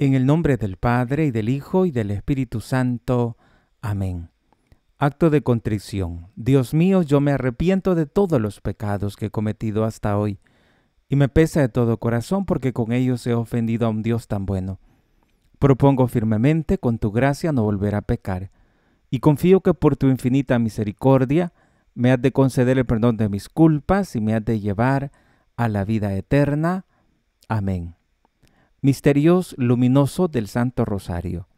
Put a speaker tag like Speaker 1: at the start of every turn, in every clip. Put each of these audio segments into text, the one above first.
Speaker 1: En el nombre del Padre y del Hijo y del Espíritu Santo. Amén. Acto de contrición. Dios mío, yo me arrepiento de todos los pecados que he cometido hasta hoy, y me pesa de todo corazón porque con ellos he ofendido a un Dios tan bueno. Propongo firmemente, con tu gracia, no volver a pecar, y confío que por tu infinita misericordia me has de conceder el perdón de mis culpas y me has de llevar a la vida eterna. Amén. Misterios luminoso del Santo Rosario.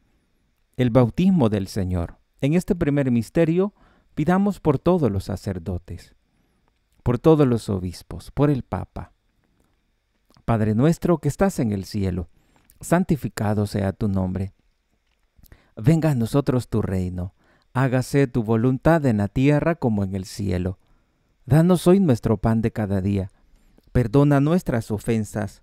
Speaker 1: El bautismo del Señor. En este primer misterio pidamos por todos los sacerdotes, por todos los obispos, por el Papa. Padre nuestro que estás en el cielo, santificado sea tu nombre. Venga a nosotros tu reino, hágase tu voluntad en la tierra como en el cielo. Danos hoy nuestro pan de cada día. Perdona nuestras ofensas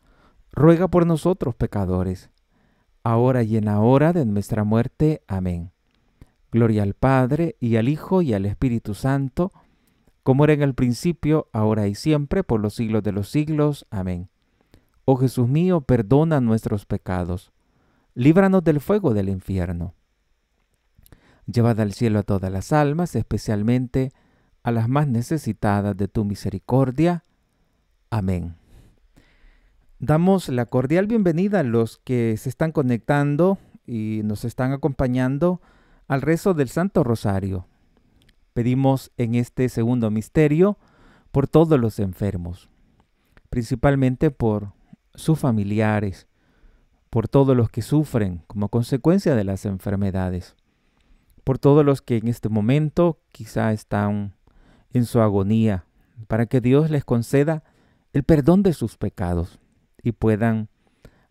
Speaker 1: ruega por nosotros pecadores, ahora y en la hora de nuestra muerte. Amén. Gloria al Padre, y al Hijo, y al Espíritu Santo, como era en el principio, ahora y siempre, por los siglos de los siglos. Amén. Oh Jesús mío, perdona nuestros pecados, líbranos del fuego del infierno. Llevad al cielo a todas las almas, especialmente a las más necesitadas de tu misericordia. Amén. Damos la cordial bienvenida a los que se están conectando y nos están acompañando al rezo del Santo Rosario. Pedimos en este segundo misterio por todos los enfermos, principalmente por sus familiares, por todos los que sufren como consecuencia de las enfermedades, por todos los que en este momento quizá están en su agonía, para que Dios les conceda el perdón de sus pecados y puedan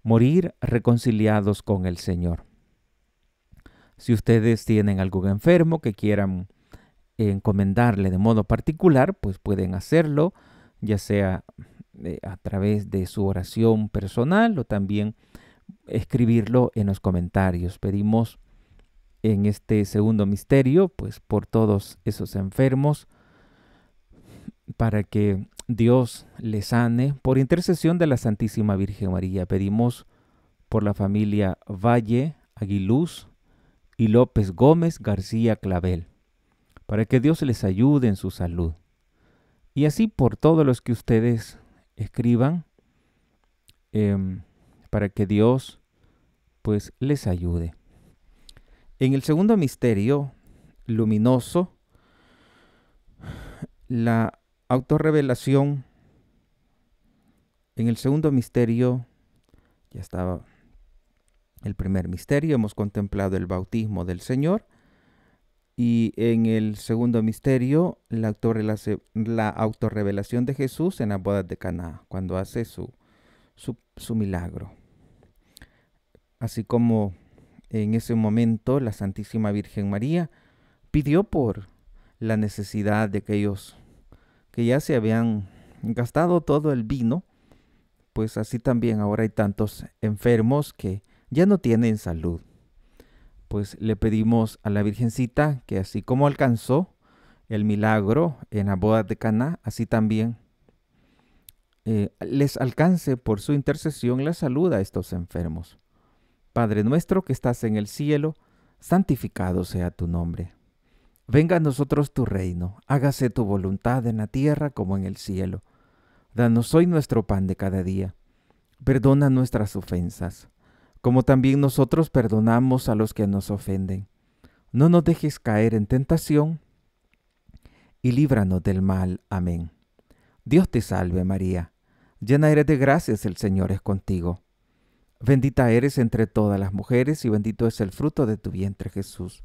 Speaker 1: morir reconciliados con el Señor. Si ustedes tienen algún enfermo que quieran encomendarle de modo particular, pues pueden hacerlo, ya sea eh, a través de su oración personal o también escribirlo en los comentarios. Pedimos en este segundo misterio, pues por todos esos enfermos, para que Dios les sane. Por intercesión de la Santísima Virgen María pedimos por la familia Valle, Aguiluz y López Gómez García Clavel, para que Dios les ayude en su salud. Y así por todos los que ustedes escriban, em, para que Dios pues les ayude. En el segundo misterio luminoso, la Autorrevelación. En el segundo misterio, ya estaba el primer misterio, hemos contemplado el bautismo del Señor. Y en el segundo misterio, la, autorrevelación de Jesús en la bodas de Caná, cuando hace su, su, su milagro. Así como en ese momento la Santísima Virgen María pidió por la necesidad de aquellos que ya se habían gastado todo el vino, pues así también ahora hay tantos enfermos que ya no tienen salud. Pues le pedimos a la Virgencita que así como alcanzó el milagro en la boda de Caná, así también eh, les alcance por su intercesión la salud a estos enfermos. Padre nuestro que estás en el cielo, santificado sea tu nombre Venga a nosotros tu reino, hágase tu voluntad en la tierra como en el cielo. Danos hoy nuestro pan de cada día. Perdona nuestras ofensas, como también nosotros perdonamos a los que nos ofenden. No nos dejes caer en tentación, y líbranos del mal. Amén. Dios te salve María, llena eres de gracias, el Señor es contigo. Bendita eres entre todas las mujeres, y bendito es el fruto de tu vientre Jesús.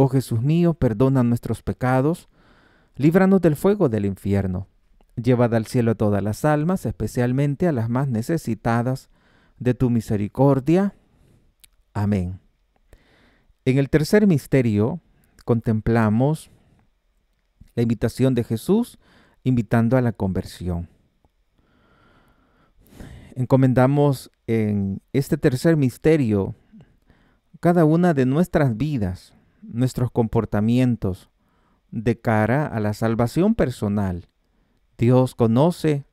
Speaker 1: Oh Jesús mío, perdona nuestros pecados, líbranos del fuego del infierno. Llevad al cielo a todas las almas, especialmente a las más necesitadas de tu misericordia. Amén. En el tercer misterio contemplamos la invitación de Jesús invitando a la conversión. Encomendamos en este tercer misterio cada una de nuestras vidas nuestros comportamientos de cara a la salvación personal. Dios conoce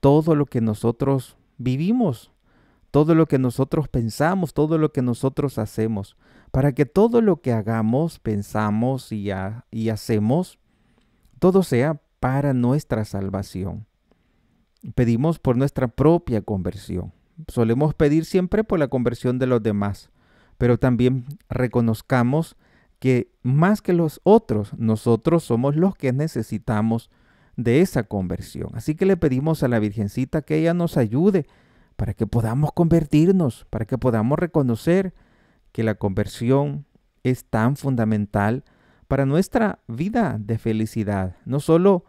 Speaker 1: todo lo que nosotros vivimos, todo lo que nosotros pensamos, todo lo que nosotros hacemos, para que todo lo que hagamos, pensamos y, y hacemos, todo sea para nuestra salvación. Pedimos por nuestra propia conversión. Solemos pedir siempre por la conversión de los demás, pero también reconozcamos que más que los otros, nosotros somos los que necesitamos de esa conversión. Así que le pedimos a la Virgencita que ella nos ayude para que podamos convertirnos, para que podamos reconocer que la conversión es tan fundamental para nuestra vida de felicidad, no solo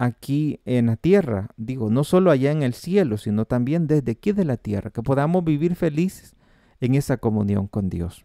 Speaker 1: aquí en la tierra, digo, no solo allá en el cielo, sino también desde aquí de la tierra, que podamos vivir felices en esa comunión con Dios.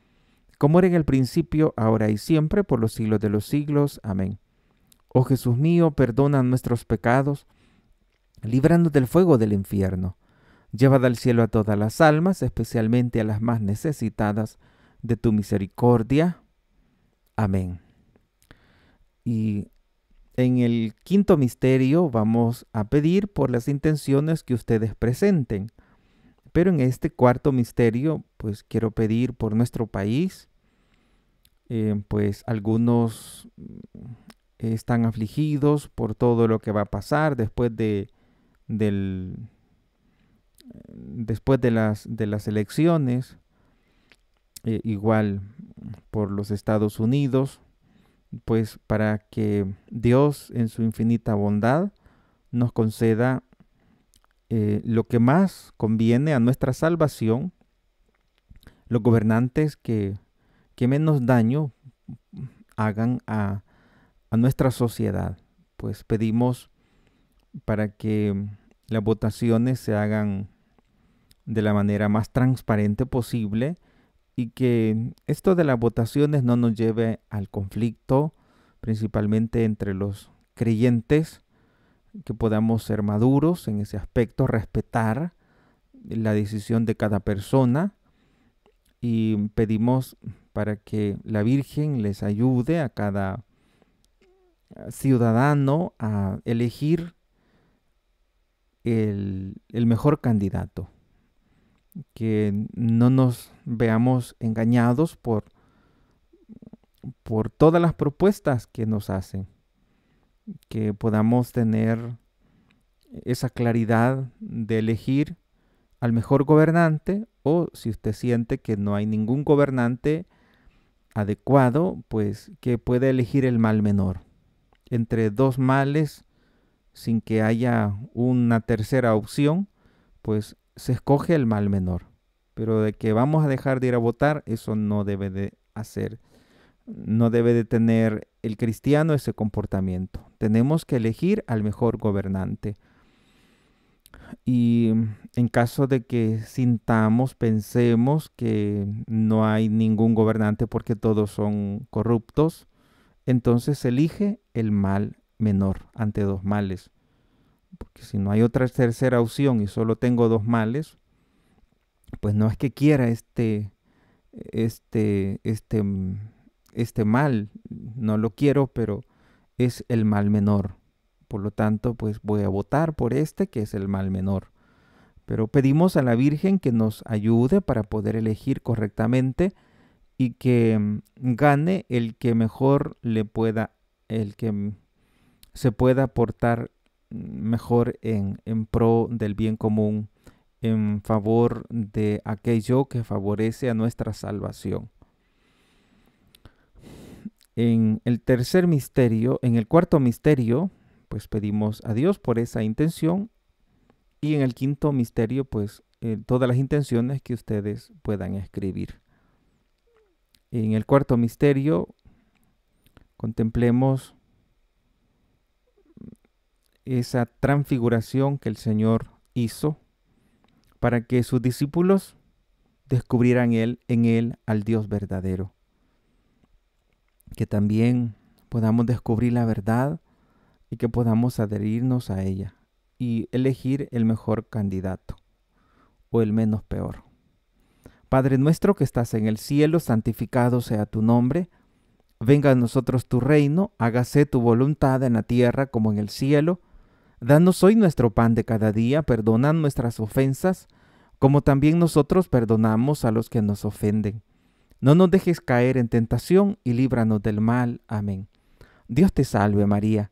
Speaker 1: como era en el principio, ahora y siempre, por los siglos de los siglos. Amén. Oh Jesús mío, perdona nuestros pecados, líbranos del fuego del infierno. Llevad al cielo a todas las almas, especialmente a las más necesitadas de tu misericordia. Amén. Y en el quinto misterio vamos a pedir por las intenciones que ustedes presenten. Pero en este cuarto misterio, pues quiero pedir por nuestro país, eh, pues algunos mm, están afligidos por todo lo que va a pasar después de, después de, las, de las elecciones, eh, igual por los Estados Unidos, pues para que Dios en su infinita bondad nos conceda eh, lo que más conviene a nuestra salvación, los gobernantes que que menos daño hagan a, nuestra sociedad. Pues pedimos para que las votaciones se hagan de la manera más transparente posible y que esto de las votaciones no nos lleve al conflicto, principalmente entre los creyentes, que podamos ser maduros en ese aspecto, respetar la decisión de cada persona y pedimos para que la Virgen les ayude a cada ah, ciudadano a elegir el, mejor candidato. Que no nos veamos engañados por, por todas las propuestas que nos hacen. Que podamos tener esa claridad de elegir al mejor gobernante o si usted siente que no hay ningún gobernante, adecuado, pues que pueda elegir el mal menor entre dos males sin que haya una tercera opción, pues se escoge el mal menor. Pero de que vamos a dejar de ir a votar, eso no debe de hacer, no debe de tener el cristiano ese comportamiento. Tenemos que elegir al mejor gobernante y mm, en caso de que sintamos, pensemos que no hay ningún gobernante porque todos son corruptos, entonces elige el mal menor ante dos males. Porque si no hay otra tercera opción y solo tengo dos males, pues no es que quiera este, este, este, mm, este mal, no lo quiero, pero es el mal menor. Por lo tanto, pues voy a votar por este que es el mal menor. Pero pedimos a la Virgen que nos ayude para poder elegir correctamente y que mm, gane el que mejor le pueda, el que mm, se pueda portar mm, mejor en, en pro del bien común, en favor de aquello que favorece a nuestra salvación. En el tercer misterio, en el cuarto misterio, pues pedimos a Dios por esa intención. Y en el quinto misterio, pues eh, todas las intenciones que ustedes puedan escribir. En el cuarto misterio, contemplemos esa transfiguración que el Señor hizo para que sus discípulos descubrieran él, en Él al Dios verdadero. Que también podamos descubrir la verdad y que podamos adherirnos a ella y elegir el mejor candidato o el menos peor. Padre nuestro que estás en el cielo, santificado sea tu nombre. Venga a nosotros tu reino, hágase tu voluntad en la tierra como en el cielo. Danos hoy nuestro pan de cada día, perdona nuestras ofensas, como también nosotros perdonamos a los que nos ofenden. No nos dejes caer en tentación y líbranos del mal. Amén. Dios te salve María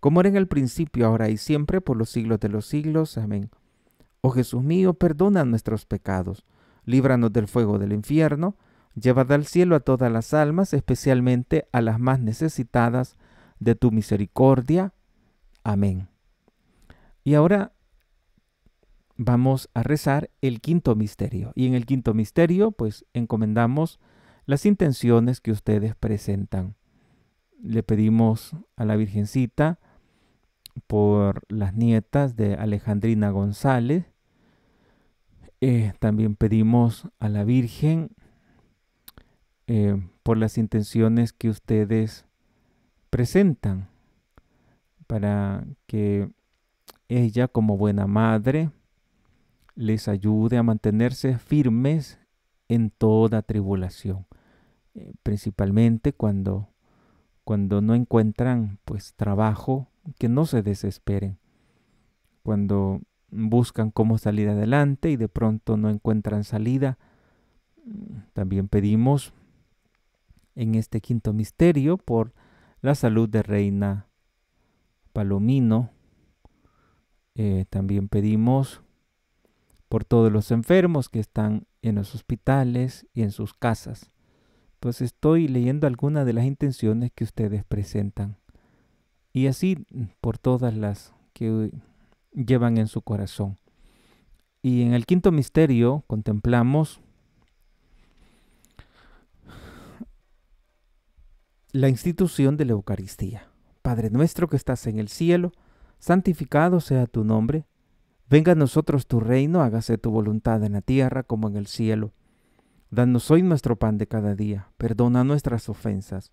Speaker 1: como era en el principio, ahora y siempre, por los siglos de los siglos. Amén. Oh Jesús mío, perdona nuestros pecados, líbranos del fuego del infierno, llevad al cielo a todas las almas, especialmente a las más necesitadas de tu misericordia. Amén. Y ahora vamos a rezar el quinto misterio. Y en el quinto misterio, pues encomendamos las intenciones que ustedes presentan. Le pedimos a la Virgencita, por las nietas de Alejandrina González. Eh, también pedimos a la Virgen eh, por las intenciones que ustedes presentan para que ella como buena madre les ayude a mantenerse firmes en toda tribulación, eh, principalmente cuando, cuando no encuentran pues trabajo que no se desesperen cuando buscan cómo salir adelante y de pronto no encuentran salida. También pedimos en este quinto misterio por la salud de Reina Palomino. Eh, también pedimos por todos los enfermos que están en los hospitales y en sus casas. Pues estoy leyendo algunas de las intenciones que ustedes presentan y así mm, por todas las que llevan en su corazón. Y en el quinto misterio contemplamos la institución de la Eucaristía. Padre nuestro que estás en el cielo, santificado sea tu nombre, venga a nosotros tu reino, hágase tu voluntad en la tierra como en el cielo. Danos hoy nuestro pan de cada día, perdona nuestras ofensas,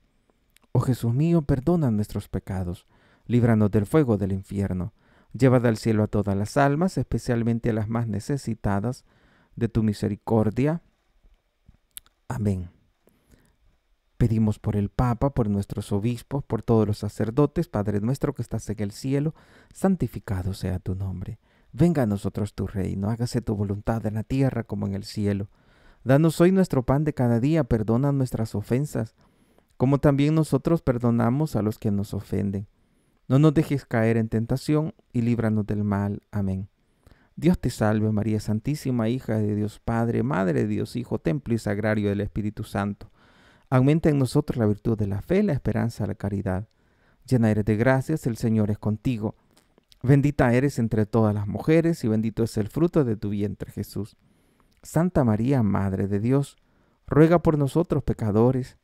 Speaker 1: Oh Jesús mío, perdona nuestros pecados, líbranos del fuego del infierno, llevad al cielo a todas las almas, especialmente a las más necesitadas de tu misericordia. Amén. Pedimos por el Papa, por nuestros obispos, por todos los sacerdotes, Padre nuestro que estás en el cielo, santificado sea tu nombre. Venga a nosotros tu reino, hágase tu voluntad en la tierra como en el cielo. Danos hoy nuestro pan de cada día, perdona nuestras ofensas como también nosotros perdonamos a los que nos ofenden. No nos dejes caer en tentación y líbranos del mal. Amén. Dios te salve María Santísima, hija de Dios Padre, Madre de Dios Hijo, templo y sagrario del Espíritu Santo. Aumenta en nosotros la virtud de la fe, la esperanza, la caridad. Llena eres de gracias, el Señor es contigo. Bendita eres entre todas las mujeres y bendito es el fruto de tu vientre Jesús. Santa María, Madre de Dios, ruega por nosotros pecadores,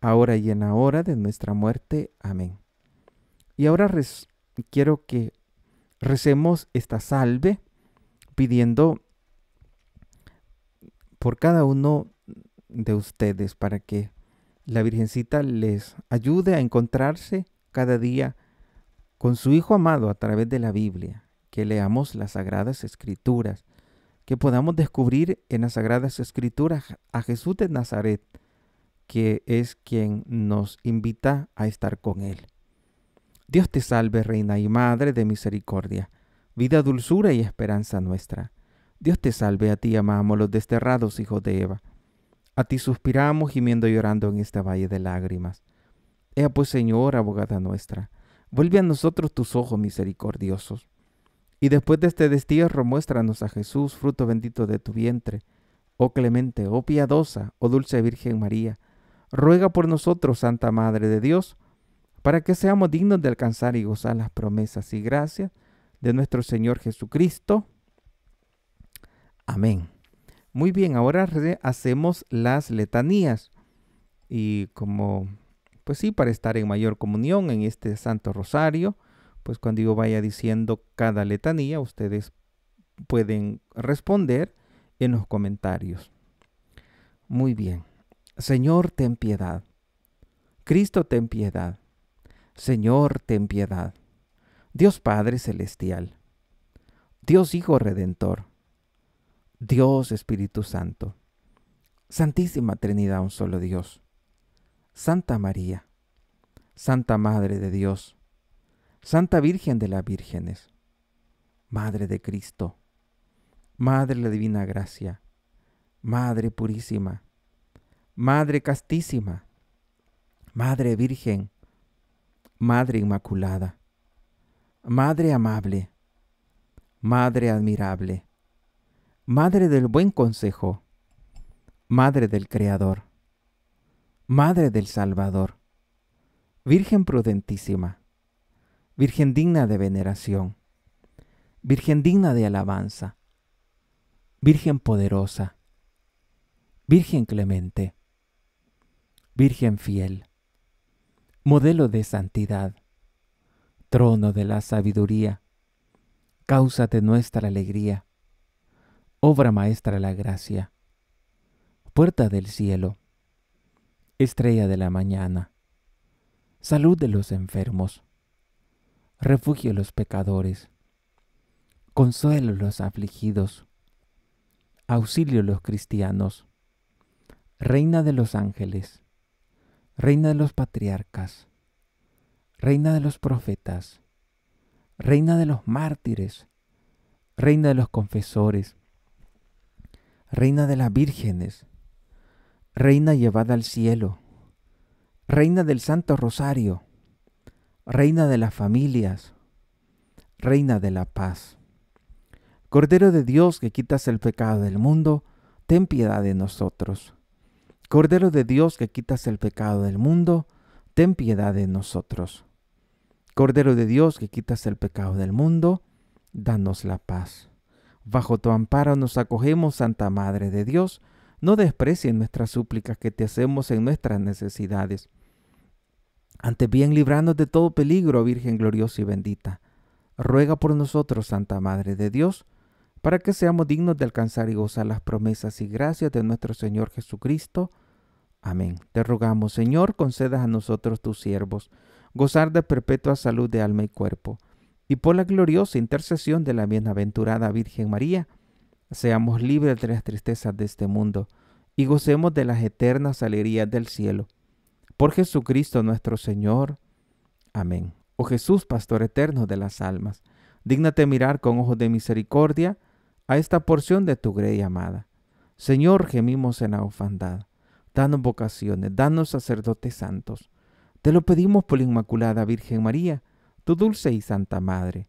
Speaker 1: ahora y en la hora de nuestra muerte. Amén. Y ahora quiero que recemos esta salve pidiendo por cada uno de ustedes para que la Virgencita les ayude a encontrarse cada día con su Hijo amado a través de la Biblia, que leamos las Sagradas Escrituras, que podamos descubrir en las Sagradas Escrituras a Jesús de Nazaret, que es quien nos invita a estar con Él. Dios te salve, Reina y Madre de Misericordia, vida, dulzura y esperanza nuestra. Dios te salve, a ti amamos los desterrados hijos de Eva. A ti suspiramos gimiendo y llorando en este valle de lágrimas. Ea pues, Señor, abogada nuestra, vuelve a nosotros tus ojos misericordiosos. Y después de este destierro, muéstranos a Jesús, fruto bendito de tu vientre. Oh clemente, oh piadosa, oh dulce Virgen María, ruega por nosotros, Santa Madre de Dios, para que seamos dignos de alcanzar y gozar las promesas y gracias de nuestro Señor Jesucristo. Amén. Muy bien, ahora hacemos las letanías. Y como, pues sí, para estar en mayor comunión en este Santo Rosario, pues cuando yo vaya diciendo cada letanía, ustedes pueden responder en los comentarios. Muy bien. Señor, ten piedad. Cristo, ten piedad. Señor, ten piedad. Dios Padre Celestial. Dios Hijo Redentor. Dios Espíritu Santo. Santísima Trinidad, un solo Dios. Santa María. Santa Madre de Dios. Santa Virgen de las Vírgenes. Madre de Cristo. Madre de la Divina Gracia. Madre Purísima. Madre castísima, Madre Virgen, Madre Inmaculada, Madre amable, Madre admirable, Madre del buen consejo, Madre del Creador, Madre del Salvador, Virgen prudentísima, Virgen digna de veneración, Virgen digna de alabanza, Virgen poderosa, Virgen clemente, Virgen fiel, modelo de santidad, trono de la sabiduría, causa de nuestra alegría, obra maestra de la gracia, puerta del cielo, estrella de la mañana, salud de los enfermos, refugio de los pecadores, consuelo de los afligidos, auxilio de los cristianos, reina de los ángeles, Reina de los patriarcas, Reina de los profetas, Reina de los mártires, Reina de los confesores, Reina de las vírgenes, Reina llevada al cielo, Reina del Santo Rosario, Reina de las familias, Reina de la paz. Cordero de Dios que quitas el pecado del mundo, ten piedad de nosotros. Cordero de Dios que quitas el pecado del mundo, ten piedad de nosotros. Cordero de Dios que quitas el pecado del mundo, danos la paz. Bajo tu amparo nos acogemos, Santa Madre de Dios, no desprecien nuestras súplicas que te hacemos en nuestras necesidades. Ante bien, libranos de todo peligro, Virgen gloriosa y bendita. Ruega por nosotros, Santa Madre de Dios, para que seamos dignos de alcanzar y gozar las promesas y gracias de nuestro Señor Jesucristo, Amén. Te rogamos, Señor, concedas a nosotros tus siervos, gozar de perpetua salud de alma y cuerpo, y por la gloriosa intercesión de la bienaventurada Virgen María, seamos libres de las tristezas de este mundo, y gocemos de las eternas alegrías del cielo. Por Jesucristo nuestro Señor. Amén. Oh Jesús, Pastor eterno de las almas, dígnate mirar con ojos de misericordia a esta porción de tu grey amada. Señor, gemimos en la ofandad danos vocaciones, danos sacerdotes santos. Te lo pedimos por la Inmaculada Virgen María, tu dulce y santa Madre.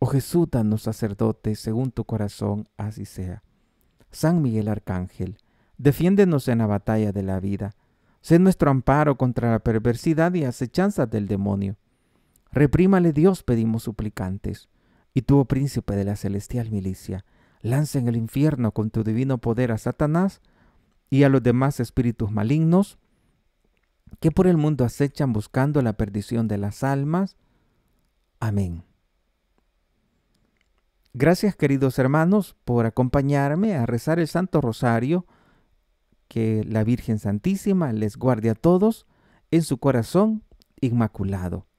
Speaker 1: Oh Jesús, danos sacerdotes según tu corazón, así sea. San Miguel Arcángel, defiéndenos en la batalla de la vida. Sé nuestro amparo contra la perversidad y acechanza del demonio. Reprímale Dios, pedimos suplicantes. Y tú, oh príncipe de la celestial milicia, lanza en el infierno con tu divino poder a Satanás y a los demás espíritus malignos que por el mundo acechan buscando la perdición de las almas. Amén. Gracias queridos hermanos por acompañarme a rezar el Santo Rosario. Que la Virgen Santísima les guarde a todos en su corazón inmaculado.